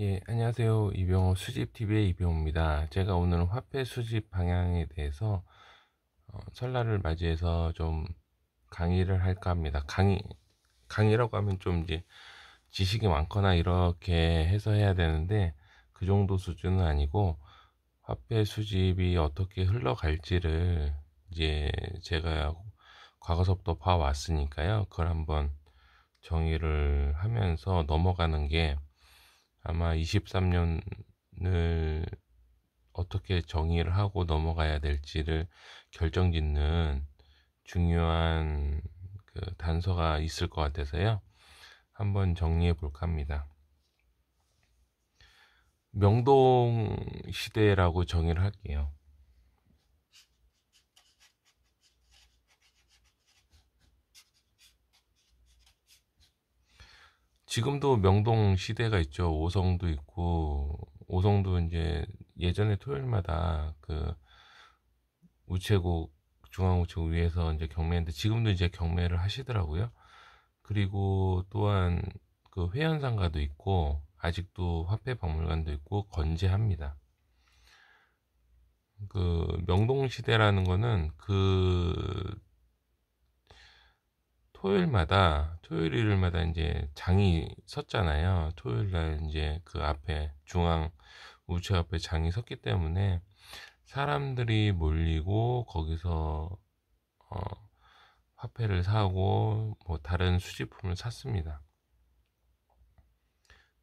예, 안녕하세요. 이병호 수집TV의 이병호입니다. 제가 오늘은 화폐 수집 방향에 대해서 어, 설날을 맞이해서 좀 강의를 할까 합니다. 강의, 강의라고 하면 좀 이제 지식이 많거나 이렇게 해서 해야 되는데 그 정도 수준은 아니고 화폐 수집이 어떻게 흘러갈지를 이제 제가 과거서부터 봐왔으니까요. 그걸 한번 정의를 하면서 넘어가는 게 아마 23년을 어떻게 정의를 하고 넘어가야 될지를 결정짓는 중요한 그 단서가 있을 것 같아서요. 한번 정리해 볼까 합니다. 명동 시대라고 정의를 할게요. 지금도 명동 시대가 있죠. 오성도 있고 오성도 이제 예전에 토요일마다 그 우체국 중앙우체국 위에서 이제 경매인데 지금도 이제 경매를 하시더라고요. 그리고 또한 그 회원상가도 있고 아직도 화폐박물관도 있고 건재합니다. 그 명동시대라는 거는 그 토요일마다 토요일 일요일마다 이제 장이 섰잖아요. 토요일 날 이제 그 앞에 중앙 우체 앞에 장이 섰기 때문에 사람들이 몰리고 거기서 어, 화폐를 사고 뭐 다른 수집품을 샀습니다.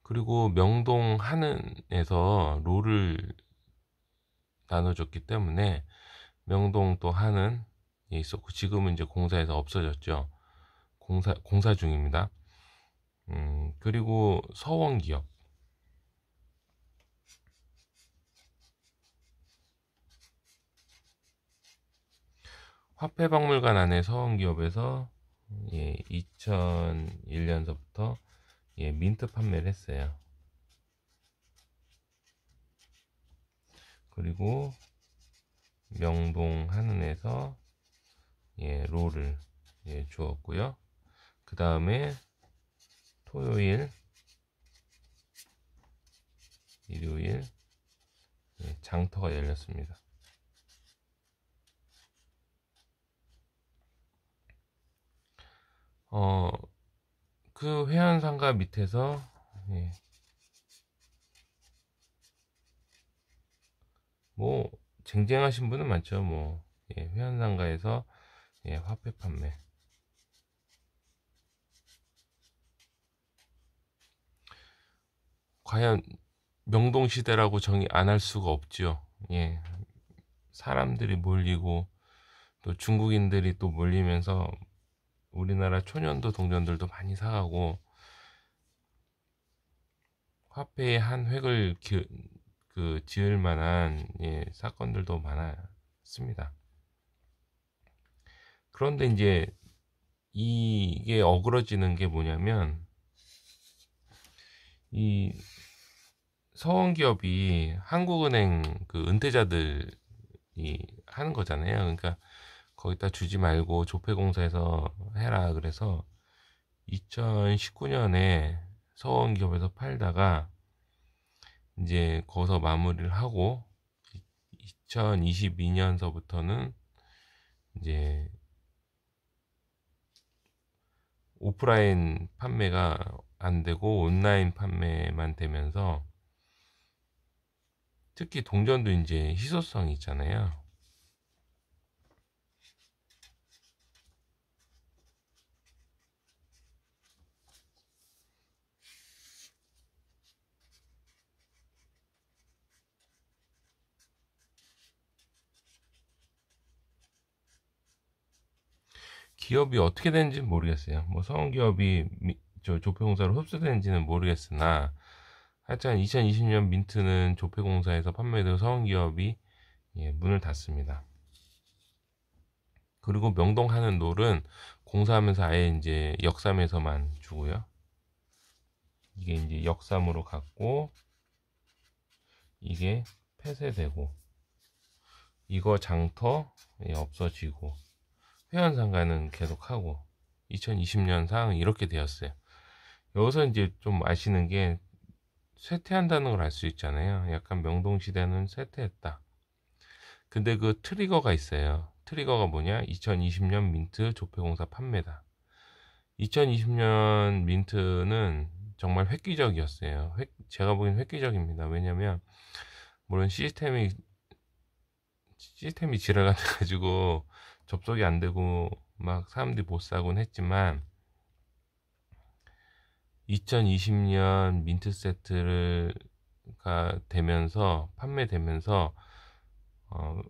그리고 명동 한은에서 롤을 나눠줬기 때문에 명동 또 한은 있었고 지금은 이제 공사에서 없어졌죠. 공사, 공사 중입니다. 음, 그리고 서원기업. 화폐박물관 안에 서원기업에서 예, 2001년서부터 예, 민트 판매를 했어요. 그리고 명동 한은에서 예, 롤을 예, 주었고요. 그 다음에 토요일, 일요일 네, 장터가 열렸습니다. 어, 그 회원상가 밑에서 예. 뭐 쟁쟁하신 분은 많죠. 뭐 예, 회원상가에서 예, 화폐 판매 과연 명동시대라고 정의 안 할 수가 없죠 예. 사람들이 몰리고 또 중국인들이 또 몰리면서 우리나라 초년도 동전들도 많이 사가고 화폐의 한 획을 기, 그 지을 만한 예, 사건들도 많았습니다. 그런데 이제 이게 어그러지는 게 뭐냐면 이 서원기업이 한국은행 그 은퇴자들이 하는 거잖아요. 그러니까 거기다 주지 말고 조폐공사에서 해라 그래서 2019년에 서원기업에서 팔다가 이제 거기서 마무리를 하고 2022년서부터는 이제 오프라인 판매가 안 되고 온라인 판매만 되면서 특히 동전도 이제 희소성이 있잖아요. 기업이 어떻게 되는지 모르겠어요. 뭐 성기업이 저 조폐공사로 흡수되는지는 모르겠으나 하여튼 2020년 민트는 조폐공사에서 판매되고 서원기업이 예, 문을 닫습니다. 그리고 명동하는 놀은 공사하면서 아예 이제 역삼에서만 주고요. 이게 이제 역삼으로 갔고 이게 폐쇄되고 이거 장터 예, 없어지고 회원상가는 계속하고 2020년 상 이렇게 되었어요. 여기서 이제 좀 아시는 게 쇠퇴한다는 걸 알 수 있잖아요. 약간 명동시대는 쇠퇴했다. 근데 그 트리거가 있어요. 트리거가 뭐냐? 2020년 민트 조폐공사 판매다. 2020년 민트는 정말 획기적이었어요. 획, 제가 보기엔 획기적입니다. 왜냐면, 물론 시스템이, 시스템이 지랄가지고 접속이 안 되고 막 사람들이 못 사곤 했지만, 2020년 민트 세트가 되면서 판매되면서 어,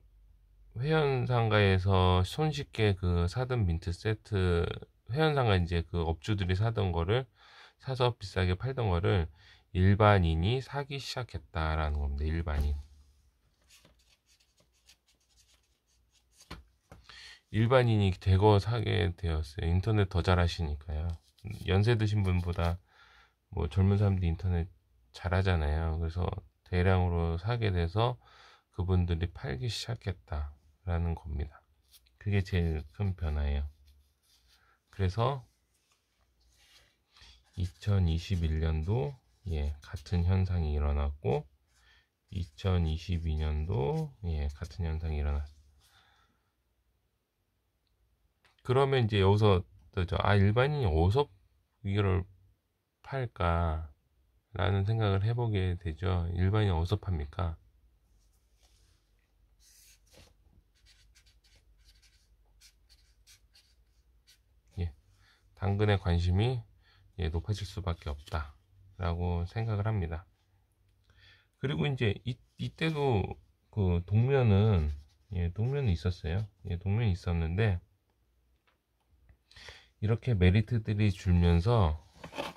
회원 상가에서 손쉽게 그 사던 민트 세트 회원 상가 이제 그 업주들이 사던 거를 사서 비싸게 팔던 거를 일반인이 사기 시작했다라는 겁니다. 일반인. 일반인이 대거 사게 되었어요. 인터넷 더 잘하시니까요. 연세 드신 분보다 뭐 젊은 사람들이 인터넷 잘하잖아요. 그래서 대량으로 사게 돼서 그분들이 팔기 시작했다라는 겁니다. 그게 제일 큰 변화예요. 그래서 2021년도 예, 같은 현상이 일어났고 2022년도 예, 같은 현상이 일어났어. 그러면 이제 여기서 또아 일반인이 어디서 이걸 팔까? 라는 생각을 해보게 되죠. 일반인 어디서 팝니까? 예, 당근에 관심이 예, 높아질 수밖에 없다. 라고 생각을 합니다. 그리고 이제 이, 이때도 그 동면은 예, 동면이 있었어요. 예, 동면이 있었는데 이렇게 메리트들이 줄면서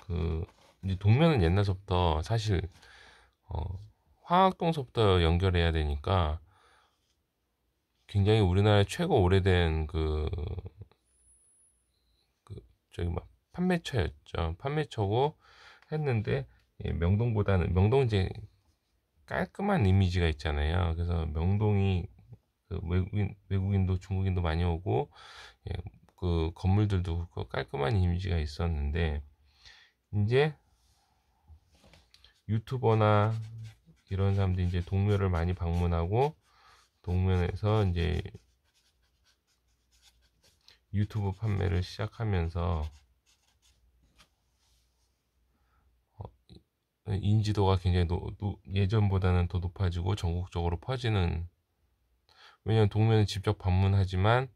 그 이제 동면은 옛날서부터 사실 어, 화학동서부터 연결해야 되니까 굉장히 우리나라의 최고 오래된 그, 그 저기 막 판매처였죠. 판매처고 했는데 예, 명동보다는 명동 이제 깔끔한 이미지가 있잖아요. 그래서 명동이 그 외국인 외국인도 중국인도 많이 오고 예, 그 건물들도 그 깔끔한 이미지가 있었는데 음. 이제 유튜버나 이런 사람들이 이제 동묘를 많이 방문하고 동묘에서 이제 유튜브 판매를 시작하면서 어, 인지도가 굉장히 노, 노, 예전보다는 더 높아지고 전국적으로 퍼지는 왜냐하면 동면은 직접 방문하지만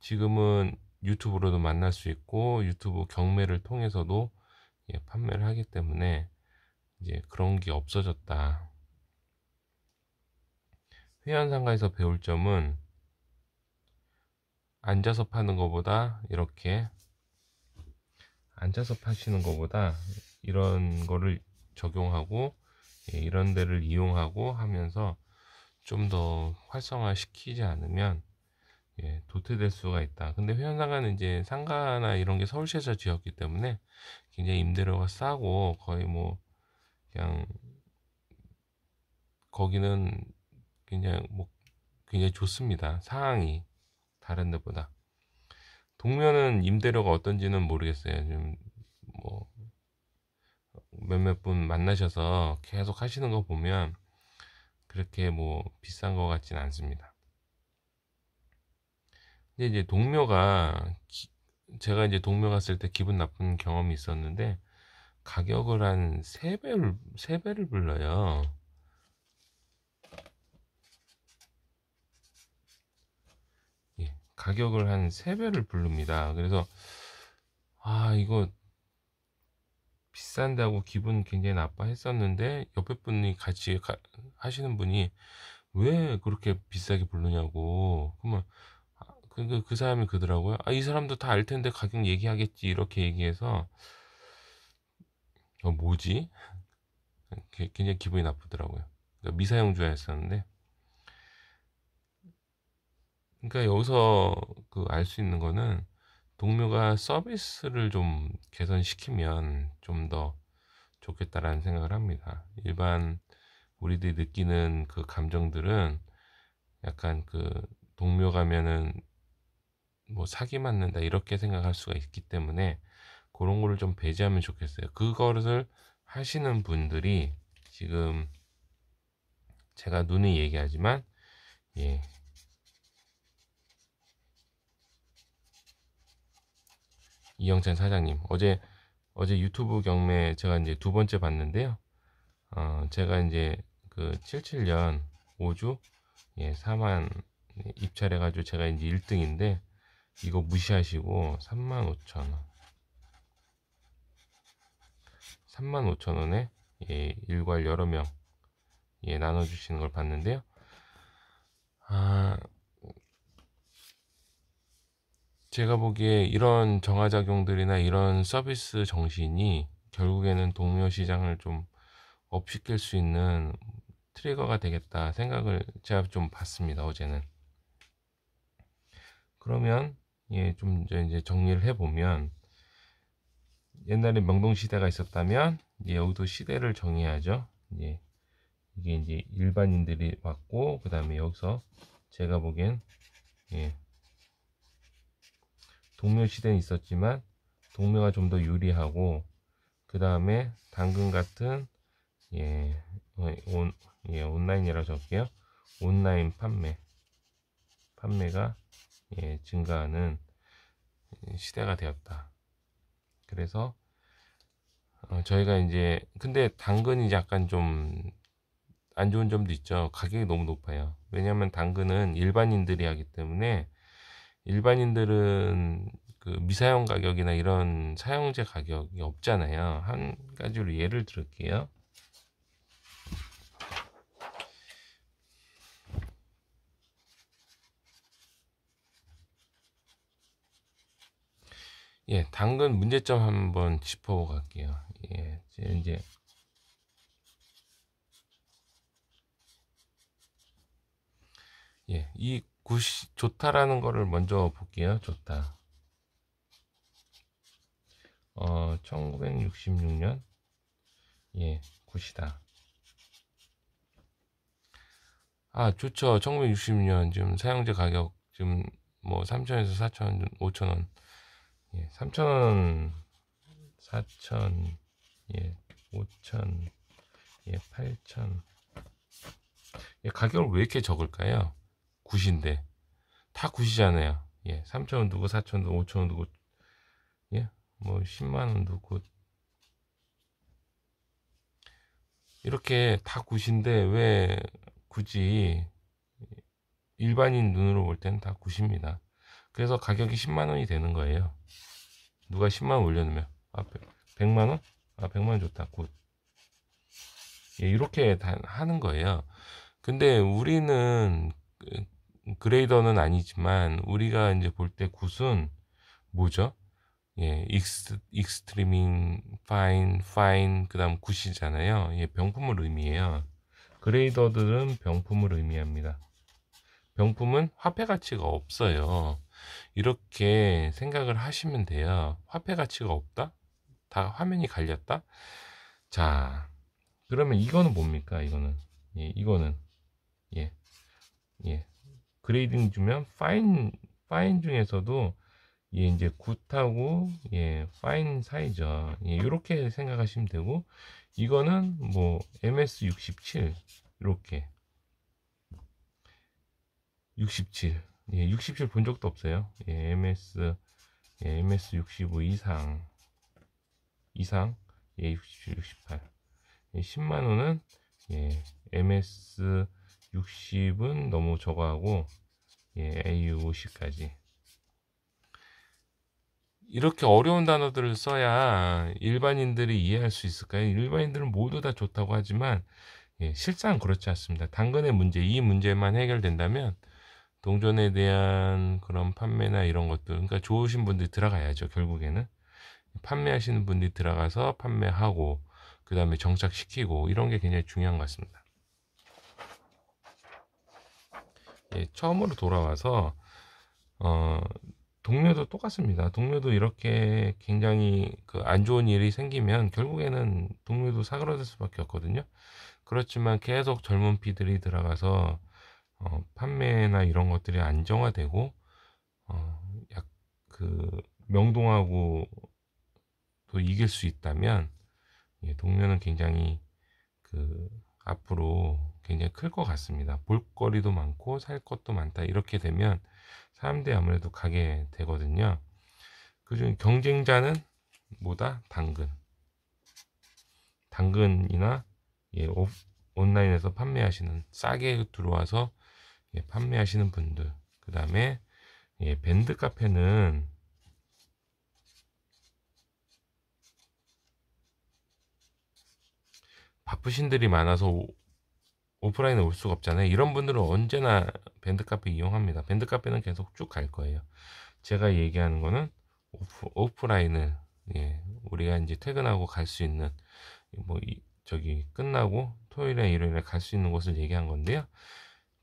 지금은 유튜브로도 만날 수 있고 유튜브 경매를 통해서도 예, 판매를 하기 때문에 이제 그런 게 없어졌다. 회원상가에서 배울 점은 앉아서 파는 것보다 이렇게 앉아서 파시는 것보다 이런 거를 적용하고 예, 이런 데를 이용하고 하면서 좀 더 활성화시키지 않으면 예, 도태될 수가 있다. 근데 회원상가는 이제 상가나 이런 게 서울시에서 지었기 때문에 굉장히 임대료가 싸고 거의 뭐 그냥 거기는 그냥 뭐 굉장히 좋습니다. 상황이 다른 데보다. 동면은 임대료가 어떤지는 모르겠어요. 좀뭐 몇몇 분 만나셔서 계속 하시는 거 보면 그렇게 뭐 비싼 것 같진 않습니다. 근데 이제 동묘가 기, 제가 이제 동묘 갔을 때 기분 나쁜 경험이 있었는데 가격을 한 세배를세배를 불러요. 예, 가격을 한 세배를 부릅니다. 그래서 아, 이거 비싼다고 기분 굉장히 나빠했었는데 옆에 분이 같이 가, 하시는 분이 왜 그렇게 비싸게 부르냐고 그러면 그러그 그러니까 사람이 그러더라고요. 아, 이 사람도 다 알 텐데 가격 얘기하겠지. 이렇게 얘기해서, 어, 뭐지? 굉장히 기분이 나쁘더라고요. 그러니까 미사용 주화였었는데. 그러니까 여기서 그 알 수 있는 거는 동묘가 서비스를 좀 개선시키면 좀 더 좋겠다라는 생각을 합니다. 일반 우리들이 느끼는 그 감정들은 약간 그 동묘 가면은 뭐 사기 맞는다 이렇게 생각할 수가 있기 때문에 그런 거를 좀 배제하면 좋겠어요. 그거를 하시는 분들이 지금 제가 눈에 얘기하지만 예. 이영찬 사장님 어제 어제 유튜브 경매 제가 이제 두 번째 봤는데요. 어, 제가 이제 그 77년 5주 예, 4만 입찰해가지고 제가 이제 1등인데 이거 무시하시고 35,000원 35,000원에 예, 일괄 여러 명 예, 나눠주시는 걸 봤는데요 아, 제가 보기에 이런 정화작용들이나 이런 서비스 정신이 결국에는 동료 시장을 좀 업시킬 수 있는 트리거가 되겠다 생각을 제가 좀 봤습니다 어제는 그러면 예, 좀 이제 정리를 해보면 옛날에 명동시대가 있었다면 이제 여기도 시대를 정해야죠. 이 이게 이제 일반인들이 왔고 그 다음에 여기서 제가 보기엔 예, 동묘 시대는 있었지만 동묘가 좀 더 유리하고 그 다음에 당근 같은 예, 어, 온, 예, 온라인이라고 적게요. 온라인 판매 판매가 예, 증가하는 시대가 되었다. 그래서 어, 저희가 이제 근데 당근이 약간 좀 안 좋은 점도 있죠. 가격이 너무 높아요. 왜냐하면 당근은 일반인들이 하기 때문에 일반인들은 그 미사용 가격이나 이런 사용제 가격이 없잖아요. 한 가지로 예를 들을게요. 예, 당근 문제점 한번 짚어갈게요. 예, 이제 예, 이 굿이 좋다라는 거를 먼저 볼게요. 좋다. 어, 1966년 예, 굿이다. 아, 좋죠. 1 9 6 6년 지금 사용제 가격 지금 뭐 3천에서 4천, 5천 원 예, 3천, 4천, 예, 5천, 예, 8천. 예, 가격을 왜 이렇게 적을까요? 굿인데. 다 굿이잖아요. 예, 3천원 두고, 4천원 두고, 5천원 두고, 예, 뭐, 10만원 두고. 이렇게 다 굿인데, 왜 굳이 일반인 눈으로 볼 때는 다 굿입니다. 그래서 가격이 10만원이 되는 거예요. 누가 10만원 올려놓으면 앞에 100만원? 아 100만원 좋다 굿 예, 이렇게 다 하는 거예요 근데 우리는 그레이더는 아니지만 우리가 이제 볼 때 굿은 뭐죠? 예, 익스, 익스트리밍, 파인, 파인, 그 다음 굿이잖아요. 예, 병품을 의미해요. 그레이더들은 병품을 의미합니다. 병품은 화폐 가치가 없어요. 이렇게 생각을 하시면 돼요. 화폐 가치가 없다? 다 화면이 갈렸다? 자, 그러면 이거는 뭡니까? 이거는. 예, 이거는. 예. 예. 그레이딩 주면 파인, 파인 중에서도 예, 이제 굿하고 예, 파인 사이죠. 예, 요렇게 생각하시면 되고 이거는 뭐 MS67 이렇게 67 예, 60실 본 적도 없어요. 예, MS, 예, MS 65 이상, 이상, 예, 67, 68. 예, 10만원은, 예, MS 60은 너무 저거하고, 예, AU 50까지. 이렇게 어려운 단어들을 써야 일반인들이 이해할 수 있을까요? 일반인들은 모두 다 좋다고 하지만, 예, 실상 그렇지 않습니다. 당근의 문제, 이 문제만 해결된다면, 동전에 대한 그런 판매나 이런 것들 그러니까 좋으신 분들이 들어가야죠 결국에는 판매하시는 분들이 들어가서 판매하고 그 다음에 정착시키고 이런 게 굉장히 중요한 것 같습니다 예, 처음으로 돌아와서 어, 동료도 똑같습니다. 동료도 이렇게 굉장히 그 안 좋은 일이 생기면 결국에는 동료도 사그러들 수밖에 없거든요. 그렇지만 계속 젊은 피들이 들어가서 어, 판매나 이런 것들이 안정화되고 어, 약그 명동하고 또 이길 수 있다면 예, 동면는 굉장히 그 앞으로 굉장히 클 것 같습니다. 볼거리도 많고 살 것도 많다 이렇게 되면 사람들이 아무래도 가게 되거든요. 그중 경쟁자는 뭐다 당근, 당근이나 예, 온라인에서 판매하시는 싸게 들어와서 예, 판매하시는 분들 그 다음에 예, 밴드 카페는 바쁘신들이 많아서 오, 오프라인에 올 수가 없잖아요. 이런 분들은 언제나 밴드 카페 이용합니다. 밴드 카페는 계속 쭉 갈 거예요. 제가 얘기하는 거는 오프, 오프라인을 예, 우리가 이제 퇴근하고 갈 수 있는 뭐 이, 저기 끝나고 토요일이나 일요일에 갈 수 있는 곳을 얘기한 건데요.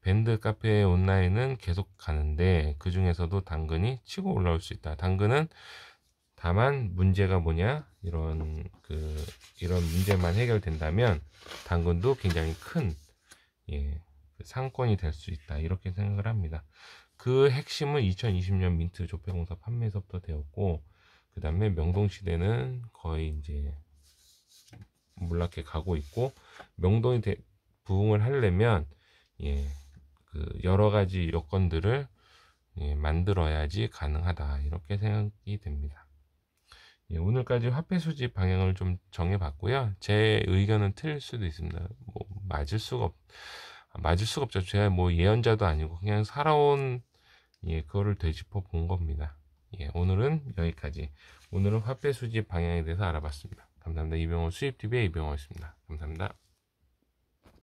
밴드 카페 온라인은 계속 가는데 그 중에서도 당근이 치고 올라올 수 있다. 당근은 다만 문제가 뭐냐 이런 그 이런 문제만 해결된다면 당근도 굉장히 큰 예, 그 상권이 될 수 있다 이렇게 생각을 합니다. 그 핵심은 2020년 민트 조폐공사 판매에서부터 되었고 그 다음에 명동시대는 거의 이제 몰락해 가고 있고 명동이 대, 부흥을 하려면 예그 여러 가지 요건들을 예, 만들어야지 가능하다 이렇게 생각이 됩니다. 예, 오늘까지 화폐 수집 방향을 좀 정해봤고요. 제 의견은 틀릴 수도 있습니다. 뭐 맞을 수가 없, 맞을 수가 없죠. 제가 뭐 예언자도 아니고 그냥 살아온 예, 그거를 되짚어 본 겁니다. 예, 오늘은 여기까지. 오늘은 화폐 수집 방향에 대해서 알아봤습니다. 감사합니다. 이병호 수입TV의 이병호였습니다. 감사합니다.